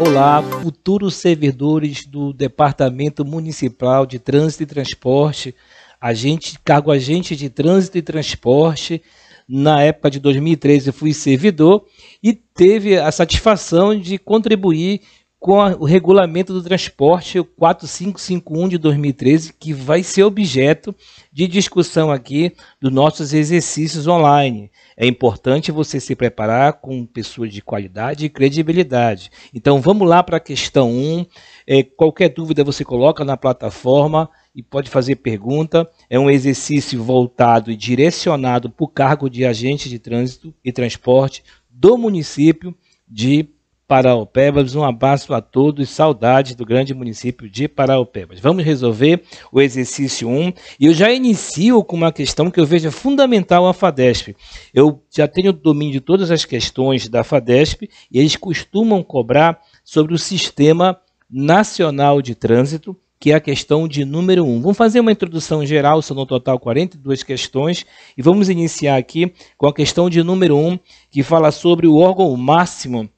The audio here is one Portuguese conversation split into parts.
Olá, futuros servidores do Departamento Municipal de Trânsito e Transporte, agente, cargo agente de Trânsito e Transporte. Na época de 2013 fui servidor e teve a satisfação de contribuir com a, o regulamento do transporte 4551 de 2013, que vai ser objeto de discussão aqui dos nossos exercícios online. É importante você se preparar com pessoas de qualidade e credibilidade. Então vamos lá para a questão 1. É, qualquer dúvida você coloca na plataforma e pode fazer pergunta. É um exercício voltado e direcionado para o cargo de agente de trânsito e transporte do município de Paraupebas. Um abraço a todos, saudades do grande município de Paraupebas. Vamos resolver o exercício 1 e eu já inicio com uma questão que eu vejo fundamental à FADESP. Eu já tenho domínio de todas as questões da FADESP e eles costumam cobrar sobre o Sistema Nacional de Trânsito, que é a questão de número 1. Um. Vamos fazer uma introdução geral, são no total 42 questões, e vamos iniciar aqui com a questão de número 1, um, que fala sobre o órgão máximo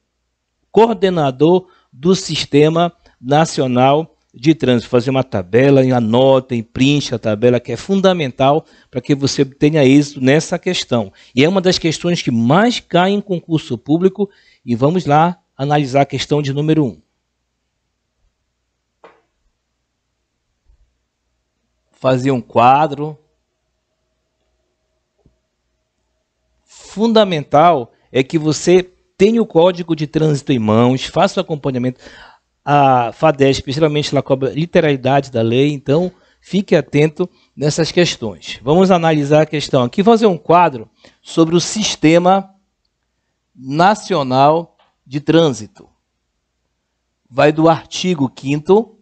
coordenador do Sistema Nacional de Trânsito. Fazer uma tabela, anota, print a tabela, que é fundamental para que você tenha êxito nessa questão. E é uma das questões que mais cai em concurso público. E vamos lá analisar a questão de número 1. Um. Fazer um quadro. Fundamental é que você tenho o código de trânsito em mãos, faço o acompanhamento. A FADESP, geralmente, ela cobra literalidade da lei, então fique atento nessas questões. Vamos analisar a questão aqui, fazer um quadro sobre o Sistema Nacional de Trânsito. Vai do artigo 5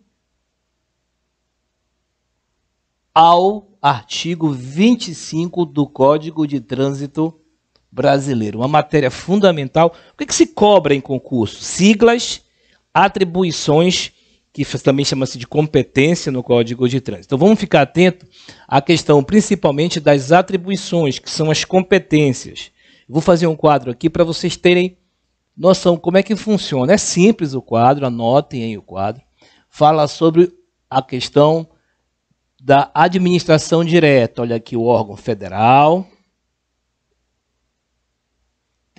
ao artigo 25 do Código de Trânsito brasileiro. Uma matéria fundamental. O que, é que se cobra em concurso? Siglas, atribuições, que também chama-se de competência no Código de Trânsito. Então vamos ficar atento à questão principalmente das atribuições, que são as competências. Vou fazer um quadro aqui para vocês terem noção como é que funciona. É simples o quadro, anotem aí o quadro. Fala sobre a questão da administração direta. Olha aqui o órgão federal,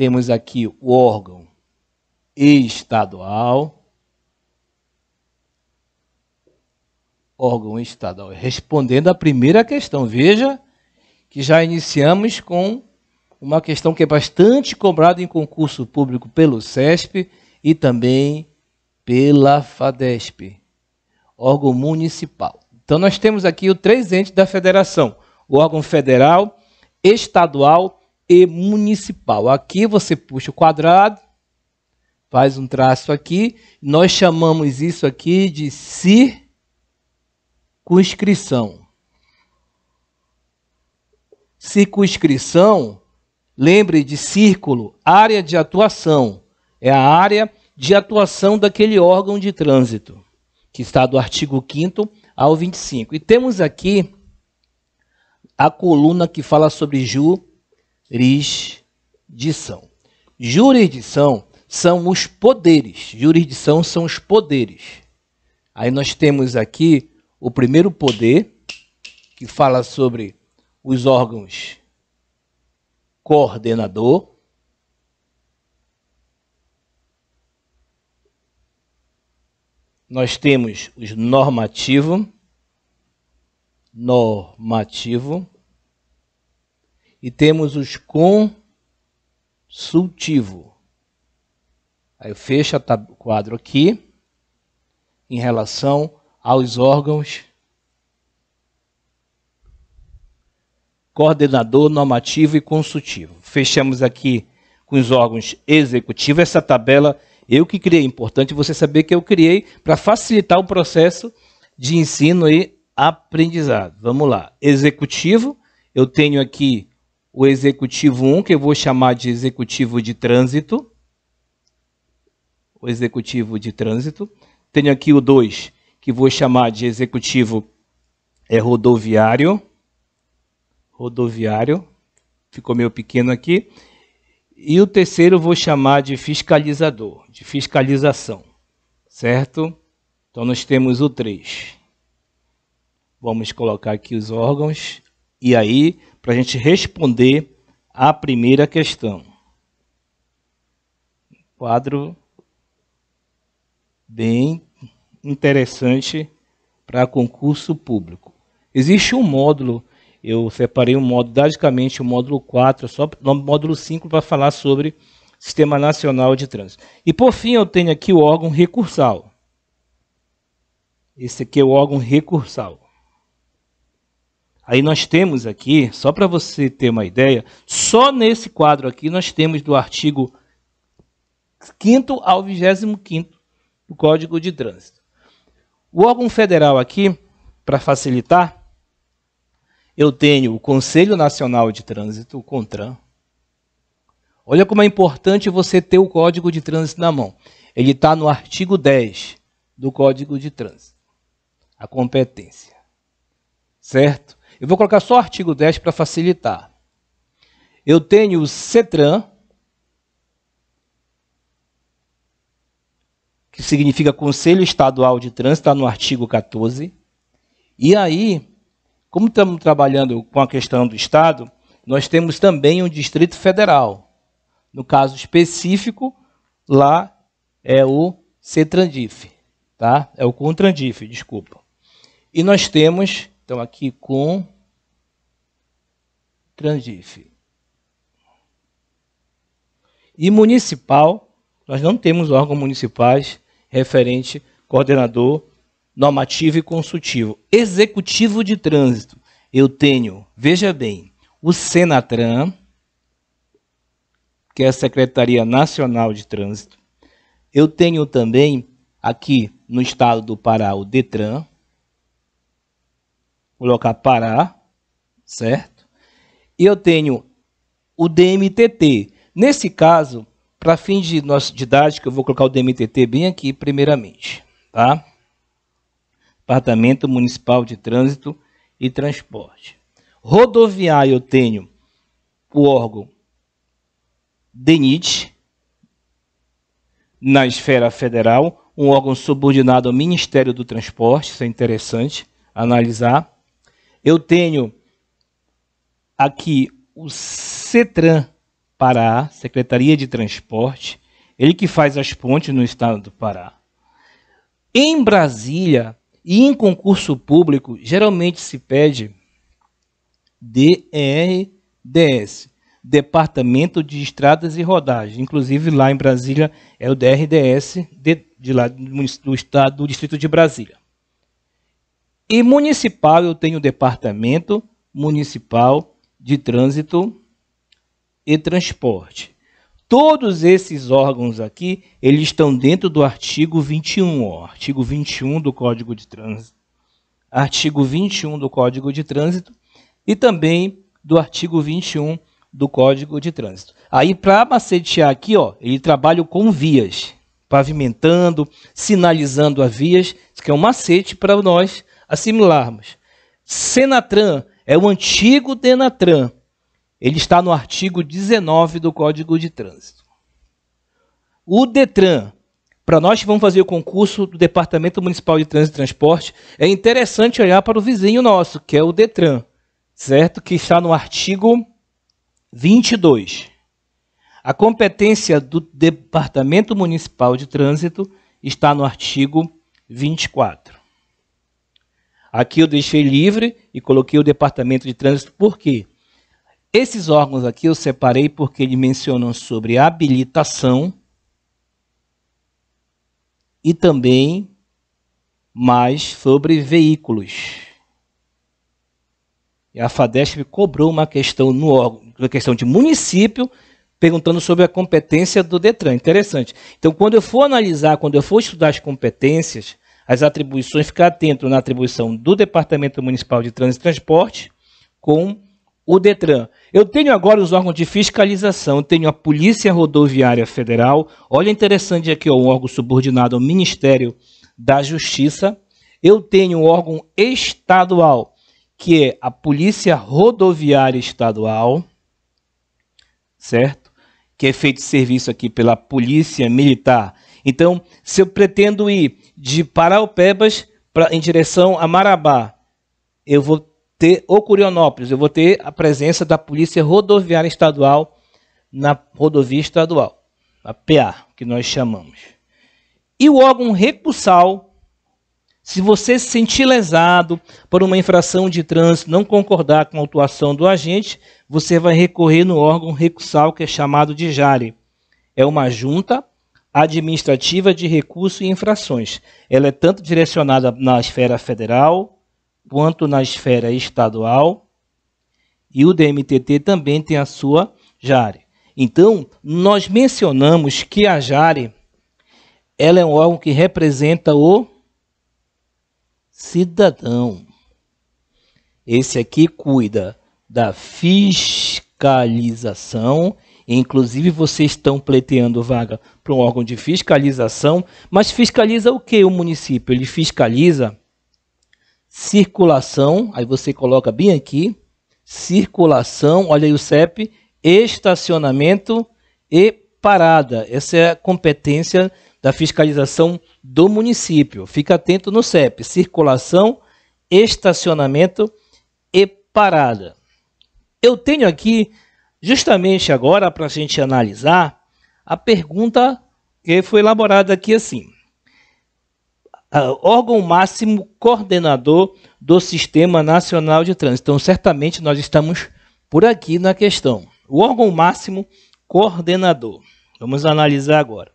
temos aqui o órgão estadual. Órgão estadual. Respondendo à primeira questão, veja que já iniciamos com uma questão que é bastante cobrada em concurso público pelo SESP e também pela FADESP, órgão municipal. Então nós temos aqui os três entes da federação: o órgão federal, estadual e municipal. Aqui você puxa o quadrado, faz um traço aqui. Nós chamamos isso aqui de circunscrição. Circunscrição, lembre de círculo, área de atuação. É a área de atuação daquele órgão de trânsito, que está do artigo 5 ao 25. E temos aqui a coluna que fala sobre ju Jurisdição. Jurisdição são os poderes. Jurisdição são os poderes. Aí nós temos aqui o primeiro poder, que fala sobre os órgãos coordenador, nós temos os normativo, normativo, e temos os consultivo. Aí fecha o quadro aqui em relação aos órgãos coordenador normativo e consultivo. Fechamos aqui com os órgãos executivos essa tabela eu que criei. É importante você saber que eu criei para facilitar o processo de ensino e aprendizado. Vamos lá. Executivo, eu tenho aqui o executivo 1, que eu vou chamar de executivo de trânsito. O executivo de trânsito. Tenho aqui o 2, que vou chamar de executivo é, rodoviário. Rodoviário. Ficou meio pequeno aqui. E o terceiro vou chamar de fiscalizador, de fiscalização. Certo? Então nós temos o 3. Vamos colocar aqui os órgãos. E aí para a gente responder à primeira questão. Quadro bem interessante para concurso público. Existe um módulo, eu separei um módulo, basicamente o um módulo 4, só módulo 5 para falar sobre Sistema Nacional de Trânsito. E por fim eu tenho aqui o órgão recursal. Esse aqui é o órgão recursal. Aí nós temos aqui, só para você ter uma ideia, só nesse quadro aqui nós temos do artigo 5 ao 25 do Código de Trânsito. O órgão federal aqui, para facilitar, eu tenho o Conselho Nacional de Trânsito, o CONTRAN. Olha como é importante você ter o Código de Trânsito na mão. Ele está no artigo 10 do Código de Trânsito, a competência. Certo? Eu vou colocar só o artigo 10 para facilitar. Eu tenho o CETRAN, que significa Conselho Estadual de Trânsito, está no artigo 14. E aí, como estamos trabalhando com a questão do Estado, nós temos também um Distrito Federal. No caso específico, lá é o CETRANDIF, tá? É o CONTRANDIF, desculpa. E nós temos então, aqui com Transdif. E municipal, nós não temos órgãos municipais referente coordenador normativo e consultivo. Executivo de trânsito, eu tenho, veja bem, o Senatran, que é a Secretaria Nacional de Trânsito. Eu tenho também aqui no estado do Pará o Detran, colocar Pará, certo? E eu tenho o DMTT. Nesse caso, para fins de nossa didática, eu vou colocar o DMTT bem aqui, primeiramente, tá? Departamento Municipal de Trânsito e Transporte. Rodoviário, eu tenho o órgão DENIT, na esfera federal, um órgão subordinado ao Ministério do Transporte, isso é interessante analisar. Eu tenho aqui o CETRAN Pará, Secretaria de Transporte, ele que faz as pontes no estado do Pará. Em Brasília e em concurso público, geralmente se pede DRDS, Departamento de Estradas e Rodagens. Inclusive lá em Brasília é o DRDS de, de lá do, do estado do Distrito de Brasília. E municipal, eu tenho o Departamento Municipal de Trânsito e Transporte. Todos esses órgãos aqui, eles estão dentro do artigo 21, ó, artigo 21 do Código de Trânsito. Artigo 21 do Código de Trânsito e também do artigo 21 do Código de Trânsito. Aí, para macetear aqui, ó, ele trabalha com vias, pavimentando, sinalizando as vias, isso que é um macete para nós assimilarmos. Senatran é o antigo Denatran. Ele está no artigo 19 do Código de Trânsito. O Detran, para nós que vamos fazer o concurso do Departamento Municipal de Trânsito e Transporte, é interessante olhar para o vizinho nosso, que é o Detran, certo? Que está no artigo 22. A competência do Departamento Municipal de Trânsito está no artigo 24. Aqui eu deixei livre e coloquei o Departamento de Trânsito. Por quê? Esses órgãos aqui eu separei porque eles mencionam sobre habilitação e também mais sobre veículos. E a FADESP cobrou uma questão no órgão, uma questão de município, perguntando sobre a competência do Detran. Interessante. Então, quando eu for analisar, quando eu for estudar as competências, as atribuições, ficar atento na atribuição do Departamento Municipal de Trânsito e Transporte com o Detran. Eu tenho agora os órgãos de fiscalização, tenho a Polícia Rodoviária Federal, olha interessante aqui, ó, um órgão subordinado ao Ministério da Justiça. Eu tenho um órgão estadual, que é a Polícia Rodoviária Estadual, certo? Que é feito serviço aqui pela Polícia Militar. Então, se eu pretendo ir de Paraupebas pra, em direção a Marabá, eu vou ter, ou Curionópolis, eu vou ter a presença da Polícia Rodoviária Estadual na rodovia estadual, a PA, que nós chamamos. E o órgão recursal, se você se sentir lesado por uma infração de trânsito, não concordar com a atuação do agente, você vai recorrer no órgão recursal que é chamado de JARE. É uma junta administrativa de recursos e infrações. Ela é tanto direcionada na esfera federal quanto na esfera estadual. E o DMTT também tem a sua JARE. Então, nós mencionamos que a JARE ela é um órgão que representa o cidadão. Esse aqui cuida da fiscalização inclusive, vocês estão pleiteando vaga para um órgão de fiscalização, mas fiscaliza o que o município? Ele fiscaliza circulação, aí você coloca bem aqui, circulação, olha aí o CEP, estacionamento e parada. Essa é a competência da fiscalização do município. Fica atento no CEP, circulação, estacionamento e parada. Eu tenho aqui Justamente agora, para a gente analisar, a pergunta que foi elaborada aqui assim. Ah, órgão máximo coordenador do Sistema Nacional de Trânsito. Então, certamente nós estamos por aqui na questão. O órgão máximo coordenador. Vamos analisar agora.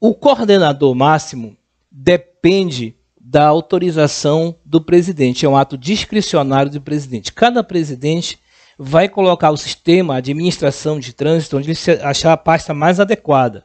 O coordenador máximo depende da autorização do presidente. É um ato discricionário do presidente. Cada presidente vai colocar o sistema, a administração de trânsito, onde ele achar a pasta mais adequada.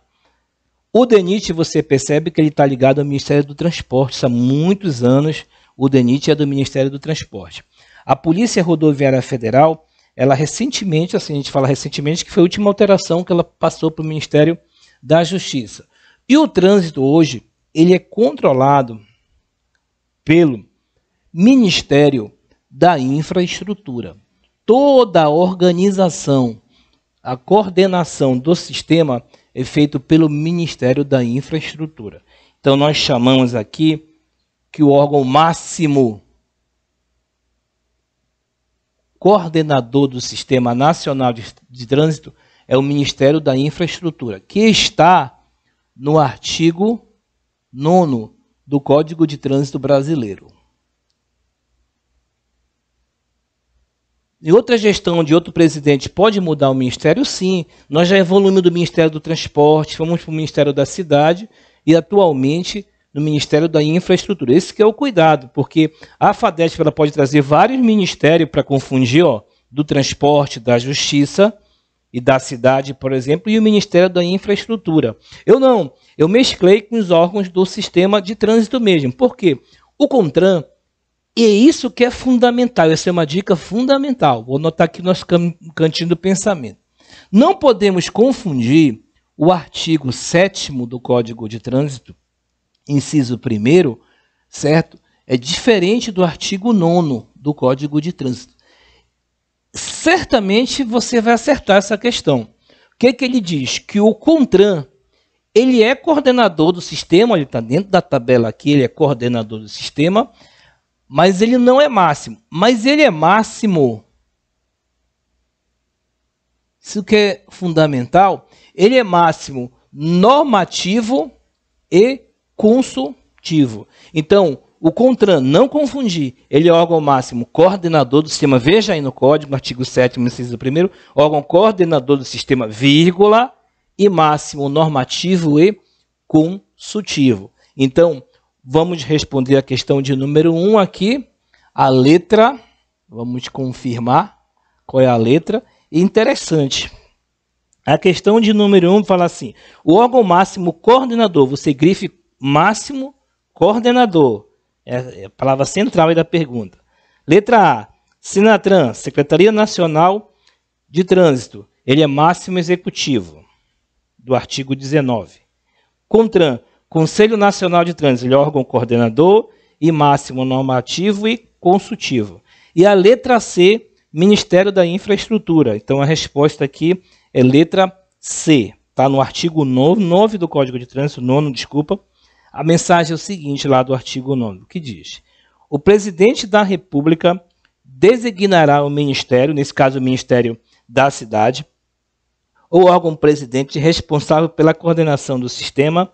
O DENIT, você percebe que ele está ligado ao Ministério do Transporte. Há muitos anos, o DENIT é do Ministério do Transporte. A Polícia Rodoviária Federal, ela recentemente, assim a gente fala recentemente, que foi a última alteração que ela passou para o Ministério da Justiça. E o trânsito hoje, ele é controlado pelo Ministério da Infraestrutura toda a organização, a coordenação do sistema é feito pelo Ministério da Infraestrutura. Então nós chamamos aqui que o órgão máximo coordenador do Sistema Nacional de, de Trânsito é o Ministério da Infraestrutura, que está no artigo 9 do Código de Trânsito Brasileiro. E outra gestão de outro presidente pode mudar o ministério? Sim. Nós já evoluímos do Ministério do Transporte, fomos para o Ministério da Cidade e atualmente no Ministério da Infraestrutura. Esse que é o cuidado, porque a FADESP ela pode trazer vários ministérios para confundir, ó, do transporte, da justiça e da cidade, por exemplo, e o Ministério da Infraestrutura. Eu não, eu mesclei com os órgãos do sistema de trânsito mesmo. Por quê? O CONTRAN, e é isso que é fundamental, essa é uma dica fundamental. Vou anotar aqui no nosso cantinho do pensamento. Não podemos confundir o artigo 7 do Código de Trânsito, inciso 1, certo? É diferente do artigo 9 do Código de Trânsito. Certamente você vai acertar essa questão. O que, é que ele diz? Que o CONTRAN, ele é coordenador do sistema, ele está dentro da tabela aqui, ele é coordenador do sistema, mas ele não é máximo. Mas ele é máximo. Isso que é fundamental. Ele é máximo normativo e consultivo. Então, o CONTRAN, não confundir, ele é órgão máximo coordenador do sistema, veja aí no código, artigo 7 inciso 1 órgão coordenador do sistema, vírgula, e máximo normativo e consultivo. Então, Vamos responder a questão de número 1 um aqui. A letra, vamos confirmar qual é a letra. Interessante. A questão de número 1 um fala assim: o órgão máximo coordenador, você grife máximo coordenador. É, é a palavra central da pergunta. Letra A: Sinatran, Secretaria Nacional de Trânsito. Ele é máximo executivo do artigo 19. Contran, Conselho Nacional de Trânsito, ele é órgão coordenador e máximo normativo e consultivo. E a letra C, Ministério da Infraestrutura. Então a resposta aqui é letra C. Está no artigo 9, do Código de Trânsito, 9, desculpa. A mensagem é o seguinte lá do artigo 9, que diz: O presidente da República designará o ministério, nesse caso o Ministério da Cidade, ou órgão presidente responsável pela coordenação do sistema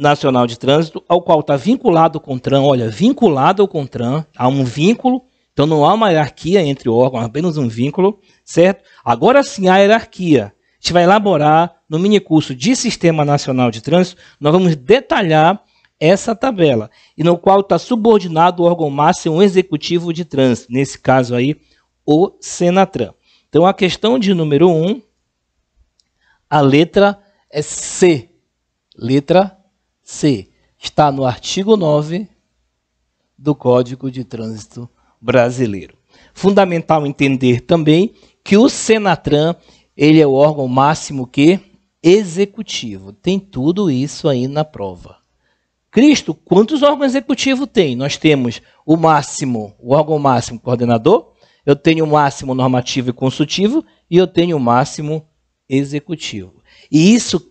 Nacional de Trânsito, ao qual está vinculado o CONTRAN, olha, vinculado ao CONTRAN, há um vínculo, então não há uma hierarquia entre órgãos, apenas um vínculo, certo? Agora sim há hierarquia. A gente vai elaborar no mini curso de Sistema Nacional de Trânsito, nós vamos detalhar essa tabela, e no qual está subordinado o órgão máximo executivo de trânsito, nesse caso aí, o Senatran. Então a questão de número 1, um, a letra é C. Letra C. Está no artigo 9 do Código de Trânsito Brasileiro. Fundamental entender também que o Senatran ele é o órgão máximo que executivo. Tem tudo isso aí na prova. Cristo, quantos órgãos executivos tem? Nós temos o máximo, o órgão máximo coordenador, eu tenho o máximo normativo e consultivo e eu tenho o máximo executivo. E isso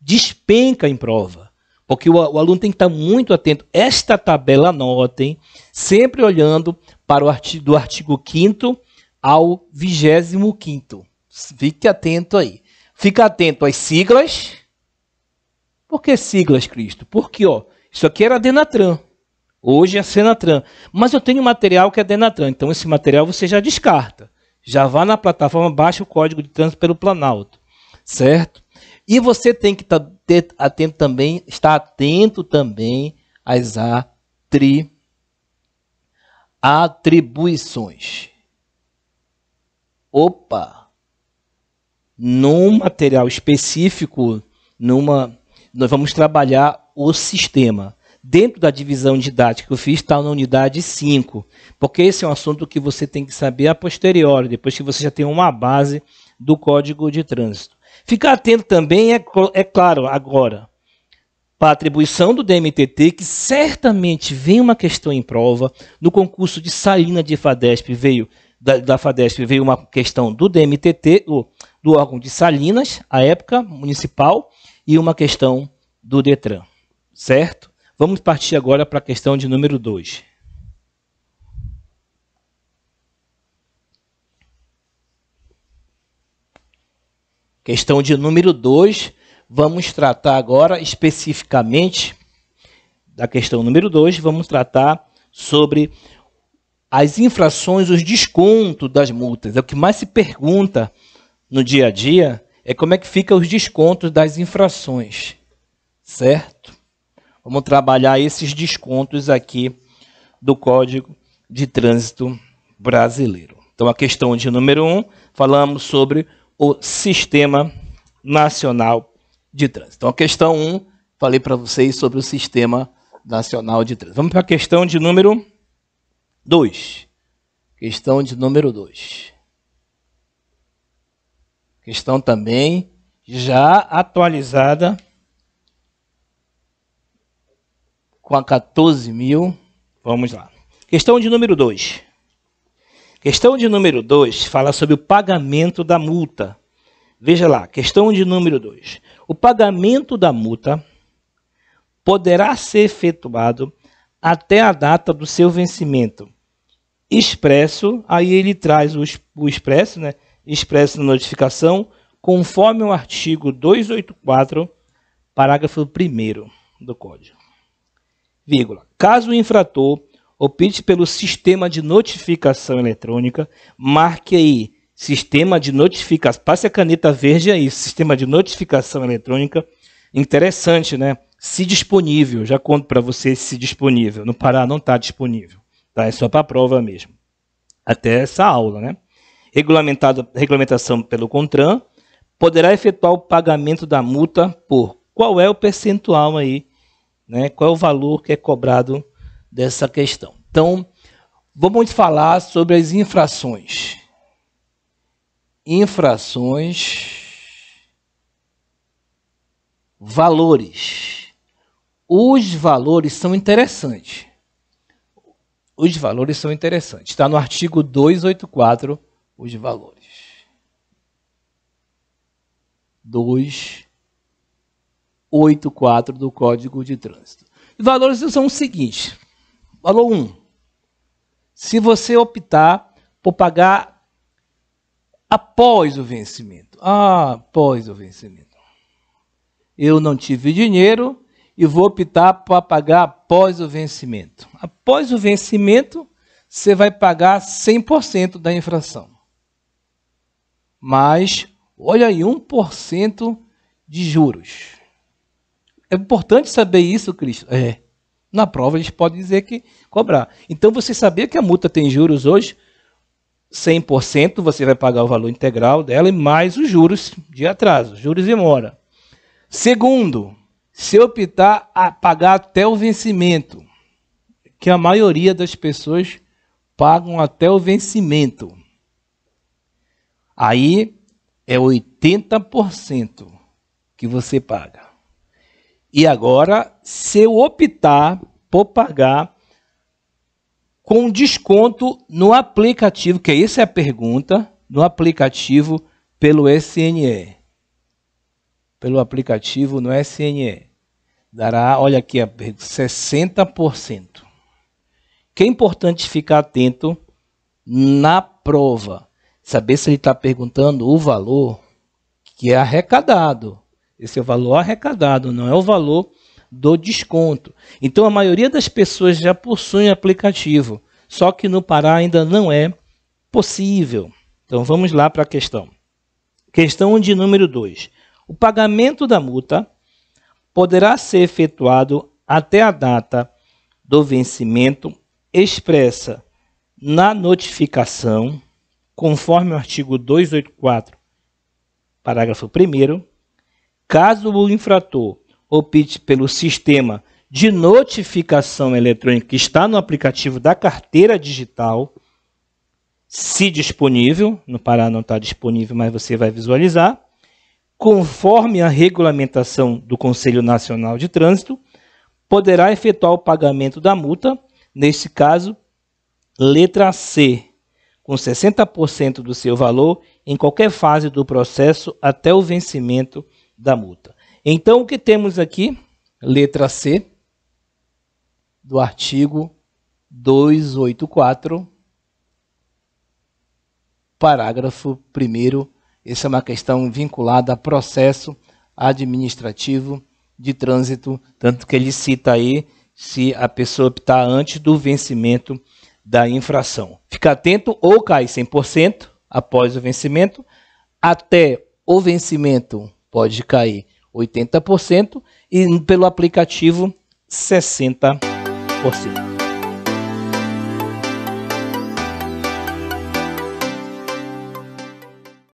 despenca em prova. Porque o, o aluno tem que estar muito atento. Esta tabela, anotem, sempre olhando para o artigo, do artigo 5 ao 25. Fique atento aí. Fica atento às siglas. Por que siglas, Cristo? Porque, ó, isso aqui era a Denatran. Hoje é a Senatran. Mas eu tenho material que é Denatran. Então, esse material você já descarta. Já vá na plataforma, baixa o código de trânsito pelo Planalto. Certo? E você tem que estar tá ter atento também, estar atento também às atri, atribuições. Opa! Num material específico, numa nós vamos trabalhar o sistema. Dentro da divisão didática que eu fiz, está na unidade 5, porque esse é um assunto que você tem que saber a posteriori, depois que você já tem uma base do Código de Trânsito. Ficar atento também, é, é claro, agora, para a atribuição do DMTT, que certamente vem uma questão em prova. No concurso de Salina de FADESP veio, da, da FADESP veio uma questão do DMTT, do, do órgão de Salinas, a época, municipal, e uma questão do DETRAN, certo? Vamos partir agora para a questão de número 2. Questão de número 2, vamos tratar agora especificamente da questão número 2, vamos tratar sobre as infrações, os descontos das multas. É o que mais se pergunta no dia a dia é como é que fica os descontos das infrações, certo? Vamos trabalhar esses descontos aqui do Código de Trânsito Brasileiro. Então, a questão de número 1, um, falamos sobre o Sistema Nacional de Trânsito. Então, a questão 1, um, falei para vocês sobre o Sistema Nacional de Trânsito. Vamos para a questão de número 2. Questão de número 2. Questão também já atualizada com a 14 mil. Vamos lá. Questão de número 2. Questão de número 2 fala sobre o pagamento da multa. Veja lá, questão de número 2. O pagamento da multa poderá ser efetuado até a data do seu vencimento. Expresso, aí ele traz o, o expresso, né? Expresso na notificação, conforme o artigo 284, parágrafo 1 do Código. Vírgula. Caso o infrator Opte pelo sistema de notificação eletrônica. Marque aí sistema de notificação. Passe a caneta verde aí, sistema de notificação eletrônica. Interessante, né? Se disponível, já conto para você se disponível. No Pará não está disponível, tá? É só para prova mesmo. Até essa aula, né? Regulamentado, regulamentação pelo CONTRAN, poderá efetuar o pagamento da multa por qual é o percentual aí, né? Qual é o valor que é cobrado dessa questão. Então, vamos falar sobre as infrações. Infrações, valores. Os valores são interessantes. Os valores são interessantes. Está no artigo 284, os valores. 284 do Código de Trânsito. Os valores são os seguintes. Alô 1. Se você optar por pagar após o vencimento. Ah, após o vencimento. Eu não tive dinheiro e vou optar para pagar após o vencimento. Após o vencimento, você vai pagar 100% da infração. Mas, olha aí, 1% de juros. É importante saber isso, Cristo. É. Na prova eles podem dizer que cobrar. Então você sabia que a multa tem juros hoje? 100% você vai pagar o valor integral dela e mais os juros de atraso, juros de mora. Segundo, se optar a pagar até o vencimento, que a maioria das pessoas pagam até o vencimento. Aí é 80% que você paga. E agora, se eu optar por pagar com desconto no aplicativo, que isso é a pergunta, no aplicativo pelo SNE. Pelo aplicativo no SNE. Dará, olha aqui, 60%. Que é importante ficar atento na prova. Saber se ele está perguntando o valor que é arrecadado. Esse é o valor arrecadado, não é o valor do desconto. Então a maioria das pessoas já possui aplicativo, só que no Pará ainda não é possível. Então vamos lá para a questão. Questão de número 2. O pagamento da multa poderá ser efetuado até a data do vencimento expressa na notificação, conforme o artigo 284, parágrafo 1 Caso o infrator opte pelo sistema de notificação eletrônica que está no aplicativo da carteira digital, se disponível, no Pará não está disponível, mas você vai visualizar, conforme a regulamentação do Conselho Nacional de Trânsito, poderá efetuar o pagamento da multa, neste caso, letra C, com 60% do seu valor em qualquer fase do processo até o vencimento da multa. Então, o que temos aqui? Letra C do artigo 284, parágrafo 1. Essa é uma questão vinculada a processo administrativo de trânsito, tanto que ele cita aí se a pessoa optar antes do vencimento da infração. Fica atento ou cai 100% após o vencimento, até o vencimento pode cair 80% e pelo aplicativo 60%.